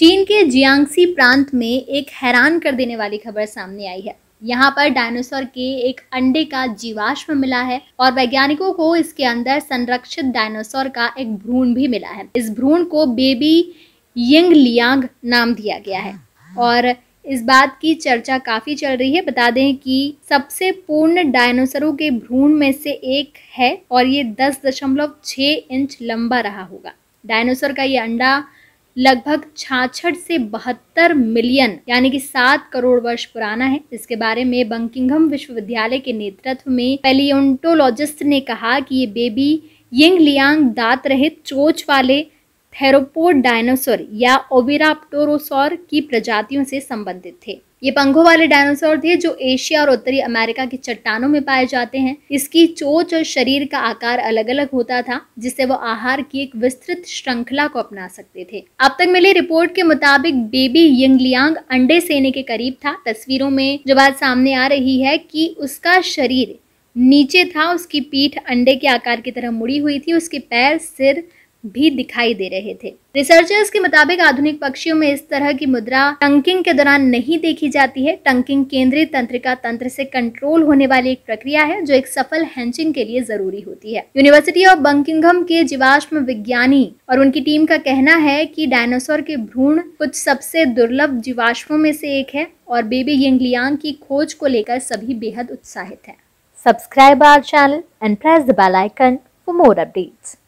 चीन के जियांगसी प्रांत में एक हैरान कर देने वाली खबर सामने आई है यहाँ पर डायनासोर के एक अंडे का जीवाश्म मिला है और वैज्ञानिकों को इसके अंदर संरक्षित डायनासोर का एक भ्रूण भी मिला है इस भ्रूण को बेबी यंग लियांग नाम दिया गया है और इस बात की चर्चा काफ़ी चल रही है बता दें कि सबसे पूर्ण डायनासोरों के भ्रूण में से एक है और ये दस दशमलव छः इंच लंबा रहा होगा डायनासोर का ये अंडा लगभग छाछठ से बहत्तर मिलियन यानी कि सात करोड़ वर्ष पुराना है इसके बारे में बंकिंगम विश्वविद्यालय के नेतृत्व में पेलियोटोलॉजिस्ट ने कहा कि ये बेबी यिंग लियांग दांत रहित चोच वाले थेरोपोड डायनासोर या ओविराप्टोरोसौर की प्रजातियों से संबंधित थे ये पंखों वाले डायनासोर थे जो एशिया और उत्तरी अमेरिका की चट्टानों में पाए जाते हैं इसकी चोच और शरीर का आकार अलग अलग होता था जिससे वो आहार की एक विस्तृत श्रृंखला को अपना सकते थे अब तक मिली रिपोर्ट के मुताबिक बेबी यंगलियांग अंडे सेने के करीब था तस्वीरों में जो बात सामने आ रही है कि उसका शरीर नीचे था उसकी पीठ अंडे के आकार की तरह मुड़ी हुई थी उसके पैर सिर भी दिखाई दे रहे थे रिसर्चर्स के मुताबिक आधुनिक पक्षियों में इस तरह की मुद्रा टंकिंग के दौरान नहीं देखी जाती है टंकिंग केंद्रीय तंत्रिका तंत्र से कंट्रोल होने वाली एक प्रक्रिया है जो एक सफल हैंचिंग के लिए जरूरी होती है यूनिवर्सिटी ऑफ बंकिंगम के जीवाश्म विज्ञानी और उनकी टीम का कहना है की डायनासोर के भ्रूण कुछ सबसे दुर्लभ जीवाश्मों में से एक है और बेबी यंगलियांग की खोज को लेकर सभी बेहद उत्साहित है subscribe our channel and press the bell icon for more updates